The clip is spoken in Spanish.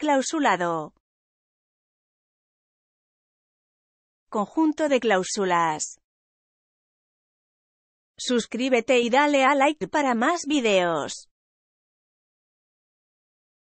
Clausulado. Conjunto de cláusulas. Suscríbete y dale a like para más videos.